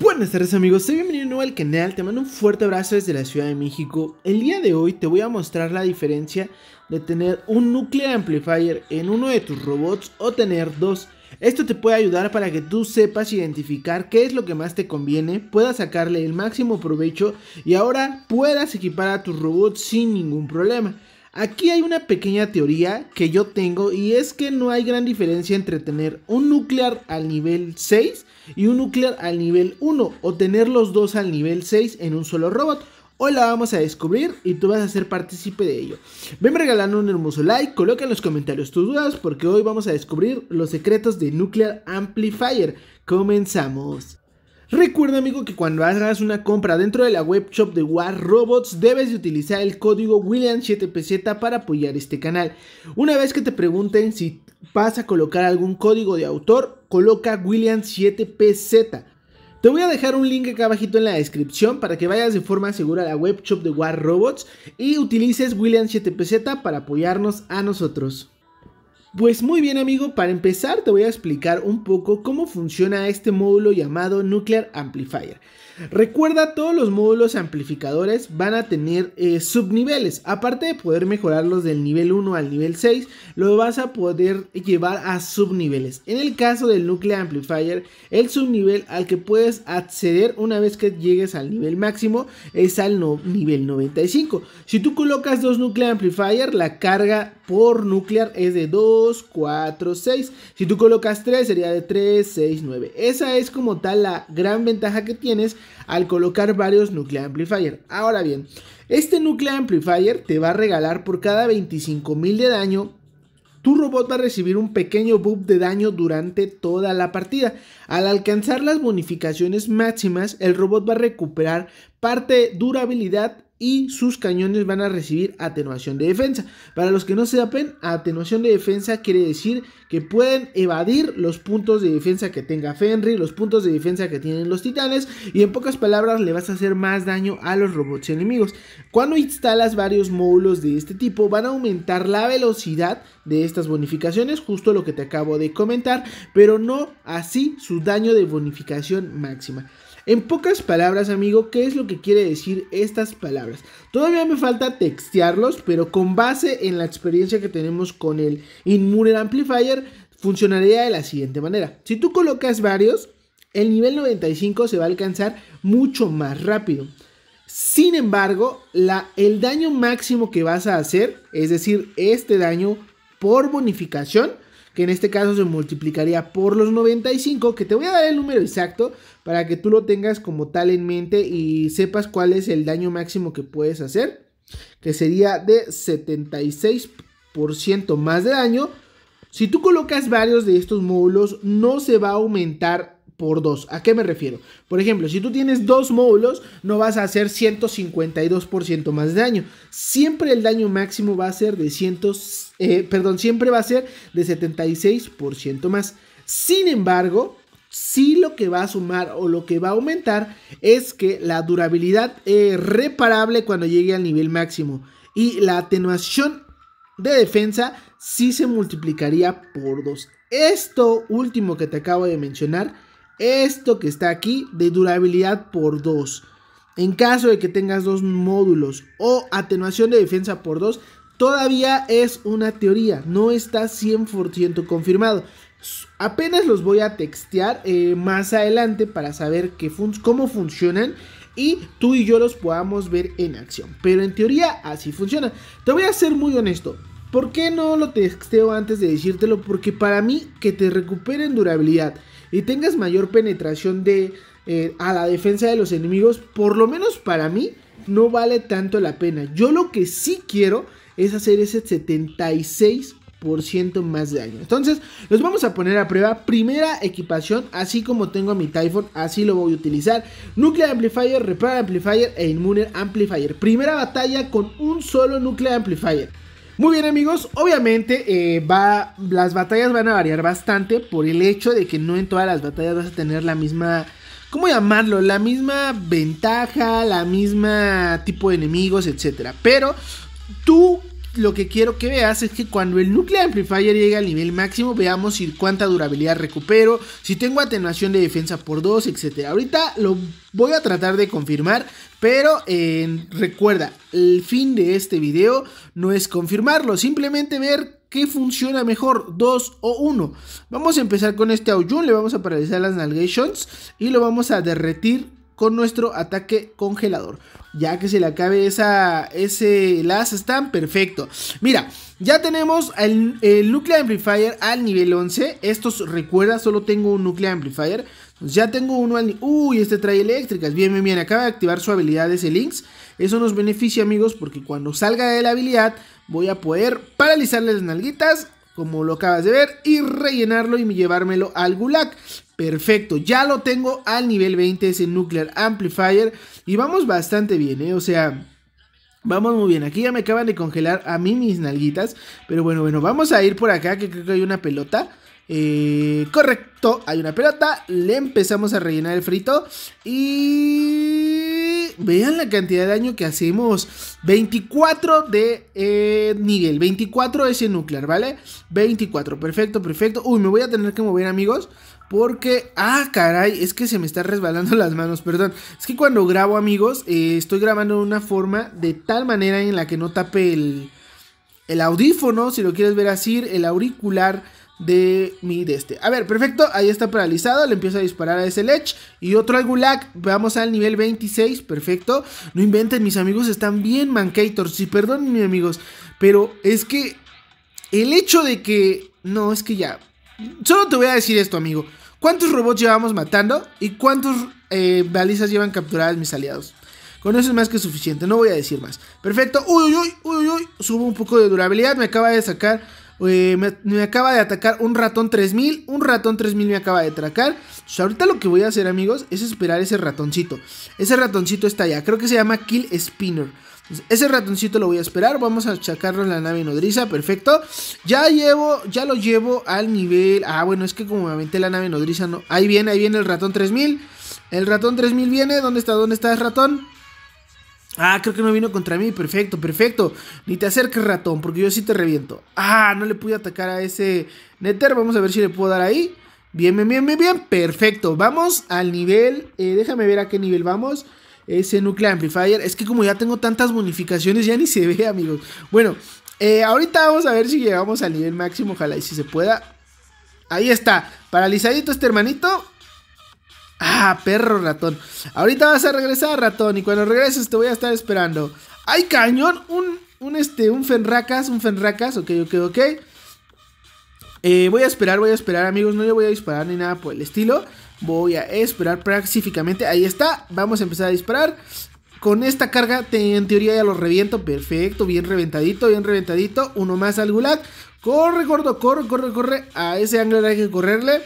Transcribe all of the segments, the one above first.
Buenas tardes amigos, soy bienvenido de nuevo al canal, te mando un fuerte abrazo desde la Ciudad de México. El día de hoy te voy a mostrar la diferencia de tener un Nuclear Amplifier en uno de tus robots o tener dos. Esto te puede ayudar para que tú sepas identificar qué es lo que más te conviene, puedas sacarle el máximo provecho y ahora puedas equipar a tus robots sin ningún problema. Aquí hay una pequeña teoría que yo tengo y es que no hay gran diferencia entre tener un nuclear al nivel 6 y un nuclear al nivel 1 o tener los dos al nivel 6 en un solo robot. Hoy la vamos a descubrir y tú vas a ser partícipe de ello. Ven regalando un hermoso like, coloca en los comentarios tus dudas porque hoy vamos a descubrir los secretos de Nuclear Amplifier. Comenzamos. Recuerda amigo que cuando hagas una compra dentro de la webshop de War Robots debes de utilizar el código William7PZ para apoyar este canal. Una vez que te pregunten si vas a colocar algún código de autor, coloca William7PZ. Te voy a dejar un link acá abajito en la descripción para que vayas de forma segura a la webshop de War Robots y utilices William7PZ para apoyarnos a nosotros. Pues muy bien amigo, para empezar te voy a explicar un poco cómo funciona este módulo llamado Nuclear Amplifier. Recuerda, todos los módulos amplificadores van a tener eh, subniveles. Aparte de poder mejorarlos del nivel 1 al nivel 6, lo vas a poder llevar a subniveles. En el caso del Nuclear Amplifier, el subnivel al que puedes acceder una vez que llegues al nivel máximo es al nivel 95. Si tú colocas dos Nuclear Amplifier, la carga por nuclear es de 2, 4, 6. Si tú colocas 3, sería de 3, 6, 9. Esa es como tal la gran ventaja que tienes al colocar varios NUClear Amplifier. Ahora bien, este NUClear Amplifier te va a regalar por cada 25.000 de daño tu robot va a recibir un pequeño buff de daño durante toda la partida. Al alcanzar las bonificaciones máximas, el robot va a recuperar parte de durabilidad y sus cañones van a recibir atenuación de defensa. Para los que no sepan, atenuación de defensa quiere decir que pueden evadir los puntos de defensa que tenga Fenry, los puntos de defensa que tienen los titanes y en pocas palabras le vas a hacer más daño a los robots enemigos. Cuando instalas varios módulos de este tipo van a aumentar la velocidad de estas bonificaciones, justo lo que te acabo de comentar, pero no así su daño de bonificación máxima. En pocas palabras, amigo, ¿qué es lo que quiere decir estas palabras? Todavía me falta textearlos, pero con base en la experiencia que tenemos con el inmune Amplifier, funcionaría de la siguiente manera. Si tú colocas varios, el nivel 95 se va a alcanzar mucho más rápido. Sin embargo, el daño máximo que vas a hacer, es decir, este daño por bonificación, que en este caso se multiplicaría por los 95, que te voy a dar el número exacto para que tú lo tengas como tal en mente y sepas cuál es el daño máximo que puedes hacer, que sería de 76% más de daño. Si tú colocas varios de estos módulos, no se va a aumentar por dos ¿A qué me refiero? Por ejemplo, si tú tienes dos módulos, no vas a hacer 152% más de daño. Siempre el daño máximo va a ser de 160%. Eh, perdón, siempre va a ser de 76% más. Sin embargo, sí lo que va a sumar o lo que va a aumentar es que la durabilidad es reparable cuando llegue al nivel máximo y la atenuación de defensa sí se multiplicaría por 2. Esto último que te acabo de mencionar, esto que está aquí de durabilidad por 2. En caso de que tengas dos módulos o atenuación de defensa por 2, Todavía es una teoría, no está 100% confirmado. Apenas los voy a textear eh, más adelante para saber cómo funcionan y tú y yo los podamos ver en acción. Pero en teoría así funciona. Te voy a ser muy honesto. ¿Por qué no lo texteo antes de decírtelo? Porque para mí que te recuperen durabilidad y tengas mayor penetración de, eh, a la defensa de los enemigos, por lo menos para mí, no vale tanto la pena. Yo lo que sí quiero es hacer ese 76% más de daño. Entonces, los vamos a poner a prueba. Primera equipación, así como tengo a mi Typhon, así lo voy a utilizar. Nuclear Amplifier, Repair Amplifier e Inmune Amplifier. Primera batalla con un solo Nuclear Amplifier. Muy bien amigos, obviamente eh, va, las batallas van a variar bastante por el hecho de que no en todas las batallas vas a tener la misma, ¿cómo llamarlo? La misma ventaja, la misma tipo de enemigos, etc. Pero Tú lo que quiero que veas es que cuando el núcleo amplifier llegue al nivel máximo, veamos si cuánta durabilidad recupero, si tengo atenuación de defensa por 2, etc. Ahorita lo voy a tratar de confirmar, pero recuerda, el fin de este video no es confirmarlo, simplemente ver qué funciona mejor, 2 o 1. Vamos a empezar con este Aoyun, le vamos a paralizar las Nalgations y lo vamos a derretir con nuestro ataque congelador. Ya que se le acabe esa, ese las están perfecto. Mira, ya tenemos el, Núcleo Nuclear Amplifier al nivel 11. Estos recuerda, solo tengo un Nuclear Amplifier. Ya tengo uno al... Uy, este trae eléctricas. Bien, bien, bien. Acaba de activar su habilidad ese links Eso nos beneficia, amigos, porque cuando salga de la habilidad voy a poder paralizarle las nalguitas como lo acabas de ver, y rellenarlo y llevármelo al Gulag. Perfecto, ya lo tengo al nivel 20, ese Nuclear Amplifier, y vamos bastante bien, ¿eh? O sea... Vamos muy bien, aquí ya me acaban de congelar a mí mis nalguitas, pero bueno, bueno, vamos a ir por acá, que creo que hay una pelota. Eh, correcto, hay una pelota, le empezamos a rellenar el frito y vean la cantidad de daño que hacemos. 24 de eh, Nigel, 24 es nuclear, ¿vale? 24, perfecto, perfecto. Uy, me voy a tener que mover, amigos. Porque, ah, caray, es que se me está resbalando las manos, perdón. Es que cuando grabo, amigos, eh, estoy grabando de una forma de tal manera en la que no tape el, el audífono, si lo quieres ver así, el auricular de mi de este. A ver, perfecto, ahí está paralizado, le empiezo a disparar a ese Lech y otro al Gulag, vamos al nivel 26, perfecto. No inventen, mis amigos, están bien mancators sí, perdón, mis amigos, pero es que el hecho de que... No, es que ya... Solo te voy a decir esto, amigo. ¿Cuántos robots llevamos matando y cuántos eh, balizas llevan capturadas mis aliados? Con eso es más que suficiente, no voy a decir más. Perfecto. Uy, uy, uy, uy, uy. Subo un poco de durabilidad. Me acaba de sacar eh, me, acaba de atacar un ratón 3000. Un ratón 3000 me acaba de atracar. ahorita lo que voy a hacer, amigos, es esperar ese ratoncito. Ese ratoncito está allá. Creo que se llama Kill Spinner. ese ratoncito lo voy a esperar. Vamos a achacarlo en la nave nodriza. Perfecto. Ya llevo, ya lo llevo al nivel. Ah, bueno, es que como me aventé la nave nodriza, no. Ahí viene, ahí viene el ratón 3000. El ratón 3000 viene. ¿Dónde está? ¿Dónde está el ratón? Ah, creo que no vino contra mí. Perfecto, perfecto. Ni te acerques, ratón, porque yo sí te reviento. Ah, no le pude atacar a ese Nether. Vamos a ver si le puedo dar ahí. Bien, bien, bien, bien, bien. Perfecto. Vamos al nivel. Eh, déjame ver a qué nivel vamos. Ese Nuclear Amplifier. Es que como ya tengo tantas bonificaciones, ya ni se ve, amigos. Bueno, eh, ahorita vamos a ver si llegamos al nivel máximo. Ojalá y si se pueda. Ahí está. Paralizadito este hermanito. Ah, perro ratón. Ahorita vas a regresar, ratón. Y cuando regreses te voy a estar esperando. ¡Ay, cañón! Un, un este, un Fenracas, un Fenracas. Ok, ok, ok. Eh, voy a esperar, voy a esperar, amigos. No le voy a disparar ni nada por el estilo. Voy a esperar pacíficamente. Ahí está. Vamos a empezar a disparar. Con esta carga, te, en teoría ya lo reviento. Perfecto, bien reventadito, bien reventadito. Uno más al gulag. Corre, gordo, corre, corre, corre. A ese ángulo hay que correrle.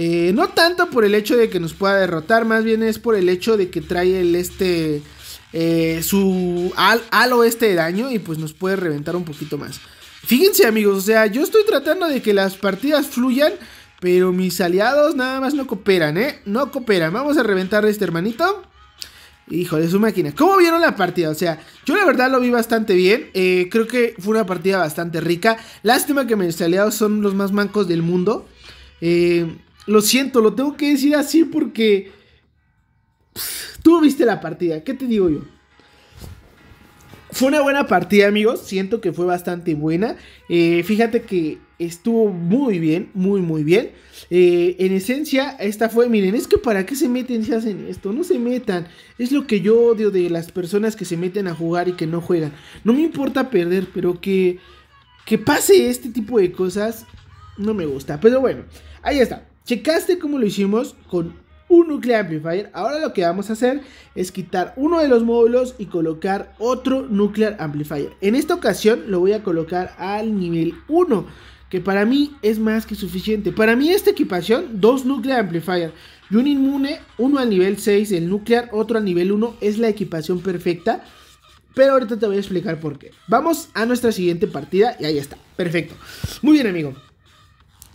Eh, no tanto por el hecho de que nos pueda derrotar, más bien es por el hecho de que trae el este. Eh, su al, oeste de daño y pues nos puede reventar un poquito más. Fíjense amigos, o sea, yo estoy tratando de que las partidas fluyan, pero mis aliados nada más no cooperan, ¿eh? No cooperan. Vamos a reventar a este hermanito. Híjole, su máquina. ¿Cómo vieron la partida? O sea, yo la verdad lo vi bastante bien. Eh, creo que fue una partida bastante rica. Lástima que mis aliados son los más mancos del mundo. Eh, lo siento, lo tengo que decir así porque. Tú viste la partida, ¿qué te digo yo? Fue una buena partida, amigos. Siento que fue bastante buena. Eh, fíjate que estuvo muy bien, muy, muy bien. Eh, en esencia, esta fue, miren, es que para qué se meten si hacen esto, no se metan. Es lo que yo odio de las personas que se meten a jugar y que no juegan. No me importa perder, pero que, que pase este tipo de cosas no me gusta. Pero bueno, ahí está. Checaste cómo lo hicimos con un nuclear amplifier. Ahora lo que vamos a hacer es quitar uno de los módulos y colocar otro nuclear amplifier. En esta ocasión lo voy a colocar al nivel 1, que para mí es más que suficiente. Para mí esta equipación, dos nuclear amplifier y un inmune, uno al nivel 6 el nuclear, otro al nivel 1, es la equipación perfecta. Pero ahorita te voy a explicar por qué. Vamos a nuestra siguiente partida y ahí está. Perfecto. Muy bien, amigo.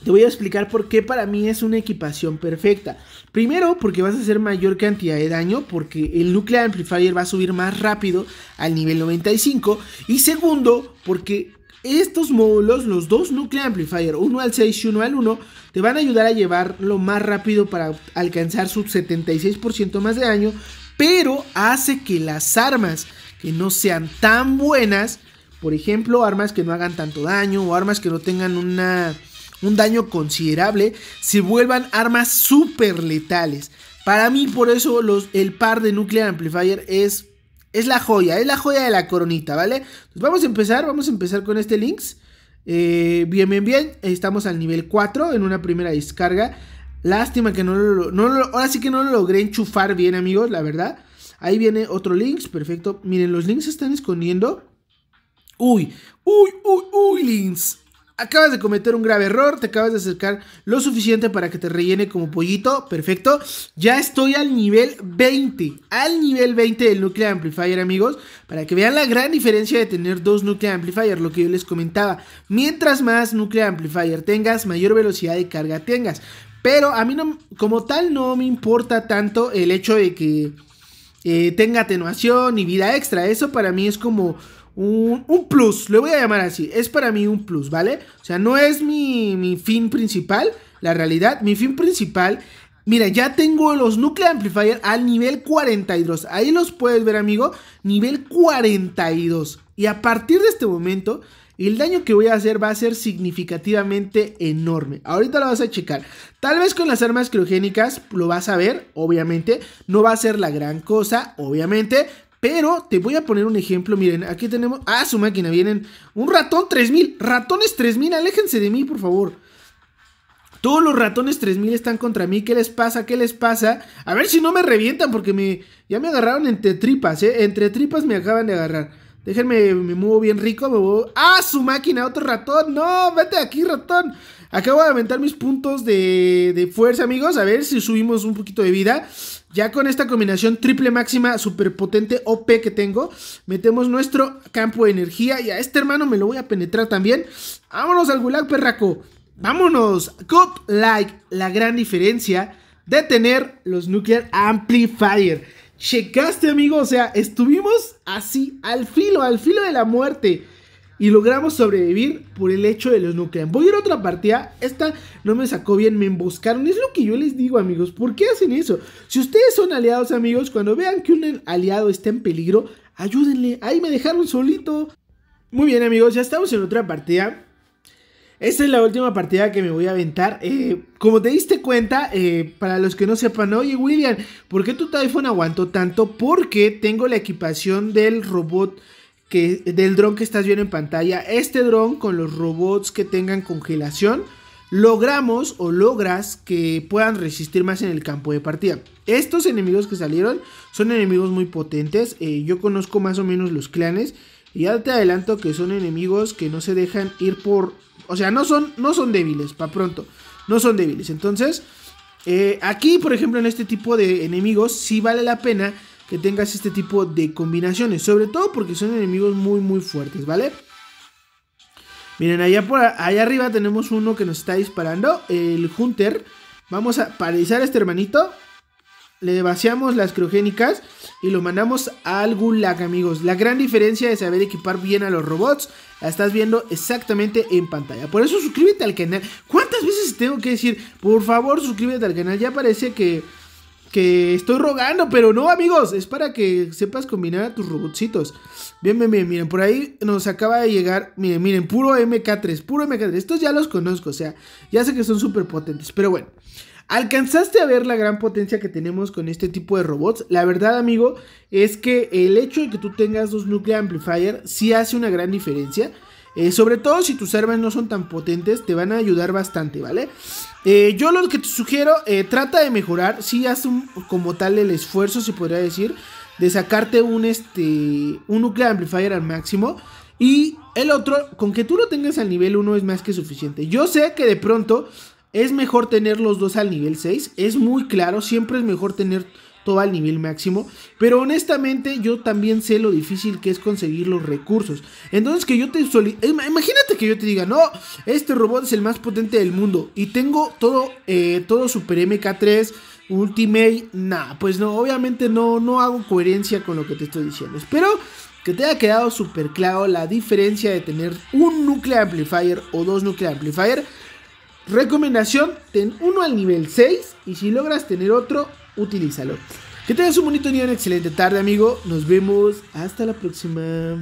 Te voy a explicar por qué para mí es una equipación perfecta. Primero, porque vas a hacer mayor cantidad de daño, porque el núcleo Amplifier va a subir más rápido al nivel 95. Y segundo, porque estos módulos, los dos Nuclear Amplifier, uno al 6 y uno al 1, te van a ayudar a llevarlo más rápido para alcanzar su 76% más de daño, pero hace que las armas que no sean tan buenas, por ejemplo, armas que no hagan tanto daño o armas que no tengan una un daño considerable, se vuelvan armas súper letales. Para mí, por eso los, el par de Nuclear Amplifier es, es la joya, es la joya de la coronita, ¿vale? vamos a empezar, vamos a empezar con este links. Eh, bien, bien, bien, estamos al nivel 4 en una primera descarga. Lástima que no lo, no ahora sí que no lo logré enchufar bien, amigos, la verdad. Ahí viene otro links, perfecto. Miren, los links se están escondiendo. Uy, uy, uy, uy, links. Acabas de cometer un grave error, te acabas de acercar lo suficiente para que te rellene como pollito, perfecto. Ya estoy al nivel 20, al nivel 20 del Nuclear Amplifier, amigos, para que vean la gran diferencia de tener dos Nuclear Amplifier, lo que yo les comentaba. Mientras más Nuclear Amplifier tengas, mayor velocidad de carga tengas. Pero a mí no, como tal no me importa tanto el hecho de que eh, tenga atenuación y vida extra. Eso para mí es como un, plus, le voy a llamar así, es para mí un plus, ¿vale? O sea, no es mi, mi fin principal, la realidad, mi fin principal Mira, ya tengo los Nuclear Amplifier al nivel 42. Ahí los puedes ver, amigo. Nivel 42. Y a partir de este momento, el daño que voy a hacer va a ser significativamente enorme. Ahorita lo vas a checar. Tal vez con las armas criogénicas lo vas a ver, obviamente. No va a ser la gran cosa, obviamente. Pero te voy a poner un ejemplo. Miren, aquí tenemos. Ah, su máquina. Vienen. Un ratón 3000. Ratones 3000. Aléjense de mí, por favor. Todos los ratones 3000 están contra mí. ¿Qué les pasa? ¿Qué les pasa? A ver si no me revientan porque me, ya me agarraron entre tripas, ¿eh? Entre tripas me acaban de agarrar. Déjenme, me muevo bien rico, me muevo... ¡Ah, su máquina! ¡Otro ratón! ¡No! ¡Vete aquí, ratón! Acabo de aumentar mis puntos de, fuerza, amigos. A ver si subimos un poquito de vida. Ya con esta combinación triple máxima, superpotente potente OP que tengo, metemos nuestro campo de energía. Y a este hermano me lo voy a penetrar también. ¡Vámonos al gulag, perraco! ¡Vámonos! Cop like, la gran diferencia de tener los Nuclear Amplifier. Checaste, amigo. O sea, estuvimos así, al filo, al filo de la muerte. Y logramos sobrevivir por el hecho de los núcleos, Voy a ir a otra partida. Esta no me sacó bien, me emboscaron. Es lo que yo les digo, amigos. ¿Por qué hacen eso? Si ustedes son aliados, amigos, cuando vean que un aliado está en peligro, ayúdenle. Ahí me dejaron solito. Muy bien, amigos, ya estamos en otra partida. Esta es la última partida que me voy a aventar. Eh, como te diste cuenta, eh, para los que no sepan, oye William, ¿por qué tu Typhon aguantó tanto? Porque tengo la equipación del robot. Que, del dron que estás viendo en pantalla, este dron con los robots que tengan congelación, logramos o logras que puedan resistir más en el campo de partida. Estos enemigos que salieron son enemigos muy potentes, eh, yo conozco más o menos los clanes, y ya te adelanto que son enemigos que no se dejan ir por o sea, no son, no son débiles, para pronto. No son débiles. Entonces, eh, aquí, por ejemplo, en este tipo de enemigos, sí vale la pena que tengas este tipo de combinaciones. Sobre todo porque son enemigos muy, muy fuertes, ¿vale? Miren, allá, por, allá arriba tenemos uno que nos está disparando, el Hunter. Vamos a paralizar a este hermanito le vaciamos las criogénicas y lo mandamos algún gulag, amigos. La gran diferencia de saber equipar bien a los robots la estás viendo exactamente en pantalla. Por eso suscríbete al canal. ¿Cuántas veces tengo que decir, por favor, suscríbete al canal? Ya parece que, que estoy rogando, pero no, amigos. Es para que sepas combinar a tus robotcitos. Bien, bien, bien, miren, por ahí nos acaba de llegar, miren, miren, puro MK3, puro MK3. Estos ya los conozco, o sea, ya sé que son súper potentes, pero bueno. ¿Alcanzaste a ver la gran potencia que tenemos con este tipo de robots? La verdad, amigo, es que el hecho de que tú tengas dos Nuclear Amplifier sí hace una gran diferencia. Eh, sobre todo si tus armas no son tan potentes, te van a ayudar bastante, ¿vale? Eh, yo lo que te sugiero, eh, trata de mejorar. Sí, haz como tal el esfuerzo, se podría decir, de sacarte un, este, un Nuclear Amplifier al máximo. Y el otro, con que tú lo tengas al nivel 1 es más que suficiente. Yo sé que de pronto es mejor tener los dos al nivel 6, es muy claro, siempre es mejor tener todo al nivel máximo, pero honestamente yo también sé lo difícil que es conseguir los recursos. Entonces que yo te eh, imagínate que yo te diga, "No, este robot es el más potente del mundo y tengo todo eh, todo Super MK3 Ultimate, nah, pues no, obviamente no, no hago coherencia con lo que te estoy diciendo. Espero que te haya quedado súper claro la diferencia de tener un Nuclear Amplifier o dos Nuclear Amplifier Recomendación, ten uno al nivel 6 y si logras tener otro, utilízalo. Que tengas un bonito día, una excelente tarde, amigo. Nos vemos. Hasta la próxima.